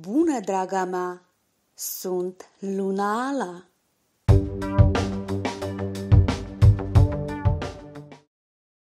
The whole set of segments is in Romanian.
Bună, draga mea! Sunt Luna Ala!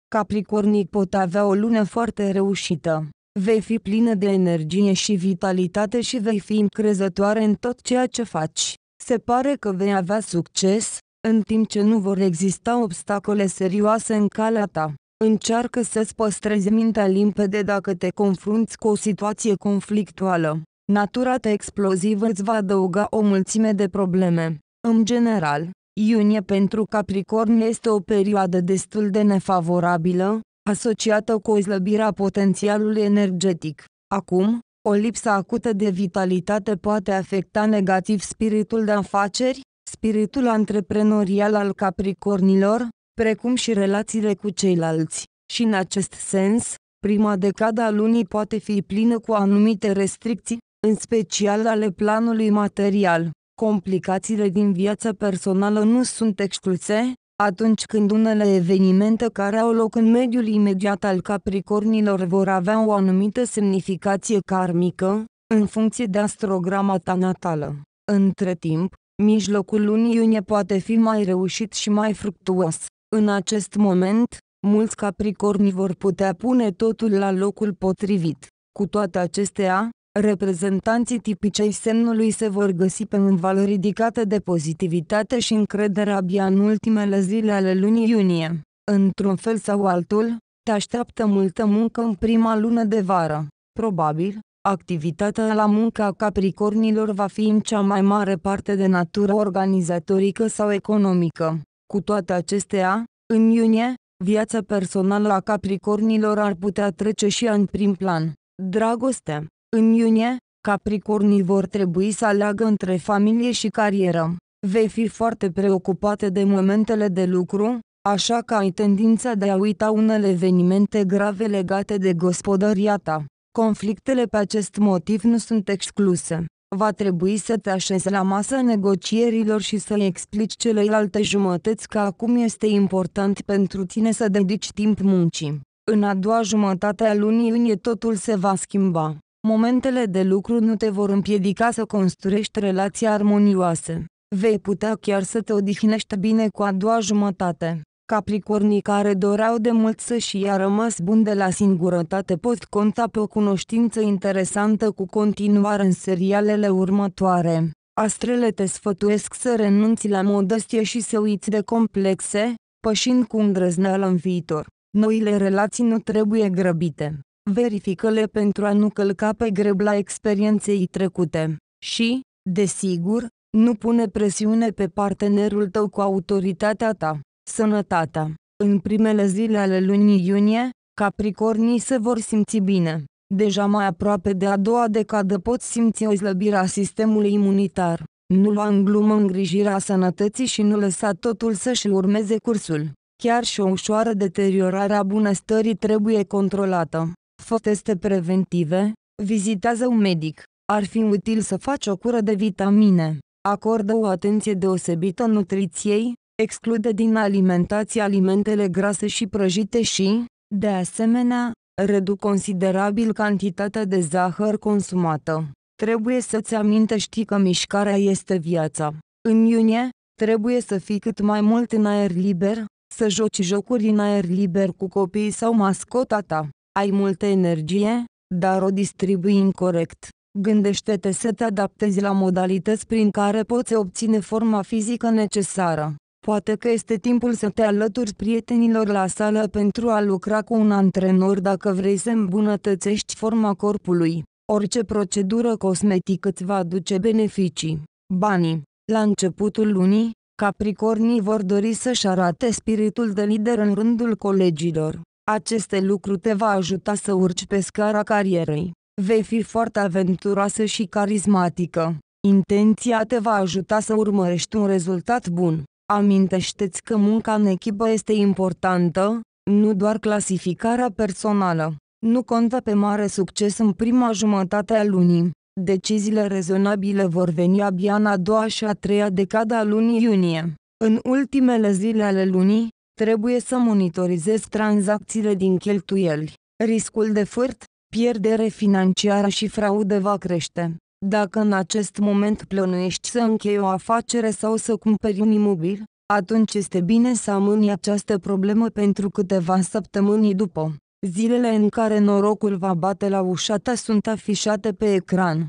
Capricornii pot avea o lună foarte reușită. Vei fi plină de energie și vitalitate și vei fi încrezătoare în tot ceea ce faci. Se pare că vei avea succes, în timp ce nu vor exista obstacole serioase în calea ta. Încearcă să-ți păstrezi mintea limpede dacă te confrunți cu o situație conflictuală natura ta explozivă îți va adăuga o mulțime de probleme. În general, iunie pentru Capricorn este o perioadă destul de nefavorabilă, asociată cu o slăbire a potențialului energetic. Acum, o lipsă acută de vitalitate poate afecta negativ spiritul de afaceri, spiritul antreprenorial al Capricornilor, precum și relațiile cu ceilalți. Și în acest sens, prima decada a lunii poate fi plină cu anumite restricții, în special ale planului material. Complicațiile din viața personală nu sunt excluse, atunci când unele evenimente care au loc în mediul imediat al Capricornilor vor avea o anumită semnificație karmică, în funcție de astrograma ta natală. Între timp, mijlocul lunii iunie poate fi mai reușit și mai fructuos. În acest moment, mulți capricorni vor putea pune totul la locul potrivit. Cu toate acestea, Reprezentanții tipicei semnului se vor găsi pe un val ridicat de pozitivitate și încredere abia în ultimele zile ale lunii iunie. Într-un fel sau altul, te așteaptă multă muncă în prima lună de vară. Probabil, activitatea la munca a capricornilor va fi în cea mai mare parte de natură organizatorică sau economică. Cu toate acestea, în iunie, viața personală a capricornilor ar putea trece și în prim plan. Dragoste în iunie, Capricornii vor trebui să aleagă între familie și carieră. Vei fi foarte preocupate de momentele de lucru, așa că ai tendința de a uita unele evenimente grave legate de gospodăria ta. Conflictele pe acest motiv nu sunt excluse. Va trebui să te așezi la masa negocierilor și să-i explici celelalte jumătăți că acum este important pentru tine să dedici timp muncii. În a doua jumătate a lunii iunie totul se va schimba. Momentele de lucru nu te vor împiedica să construiești relații armonioase. Vei putea chiar să te odihnești bine cu a doua jumătate. Capricornii care doreau de mult să-și a rămas bun de la singurătate pot conta pe o cunoștință interesantă cu continuare în serialele următoare. Astrele te sfătuiesc să renunți la modestie și să uiți de complexe, pășind cu îndrăzneală în viitor. Noile relații nu trebuie grăbite verifică-le pentru a nu călca pe grebla experienței trecute. Și, desigur, nu pune presiune pe partenerul tău cu autoritatea ta. Sănătatea. În primele zile ale lunii iunie, Capricornii se vor simți bine. Deja mai aproape de a doua decadă pot simți o slăbire a sistemului imunitar. Nu lua în glumă îngrijirea sănătății și nu lăsa totul să-și urmeze cursul. Chiar și o ușoară deteriorare a bunăstării trebuie controlată. Fă teste preventive, vizitează un medic. Ar fi util să faci o cură de vitamine. Acordă o atenție deosebită nutriției, exclude din alimentație alimentele grase și prăjite și, de asemenea, reduc considerabil cantitatea de zahăr consumată. Trebuie să-ți amintești că mișcarea este viața. În iunie, trebuie să fii cât mai mult în aer liber, să joci jocuri în aer liber cu copiii sau mascota ta. Ai multă energie, dar o distribui incorrect. Gândește-te să te adaptezi la modalități prin care poți obține forma fizică necesară. Poate că este timpul să te alături prietenilor la sală pentru a lucra cu un antrenor dacă vrei să îmbunătățești forma corpului. Orice procedură cosmetică îți va aduce beneficii. Banii. La începutul lunii, Capricornii vor dori să-și arate spiritul de lider în rândul colegilor. Aceste lucruri te va ajuta să urci pe scara carierei. Vei fi foarte aventuroasă și carismatică. Intenția te va ajuta să urmărești un rezultat bun. Amintește-ți că munca în echipă este importantă, nu doar clasificarea personală. Nu contă pe mare succes în prima jumătate a lunii. Deciziile rezonabile vor veni abia în a doua și a treia decada a lunii iunie. În ultimele zile ale lunii, Trebuie să monitorizez tranzacțiile din cheltuieli. Riscul de furt, pierdere financiară și fraudă va crește. Dacă în acest moment plănuiești să închei o afacere sau să cumperi un imobil, atunci este bine să amâni această problemă pentru câteva săptămâni după. Zilele în care norocul va bate la ușa ta sunt afișate pe ecran.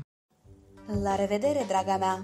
La revedere, draga mea!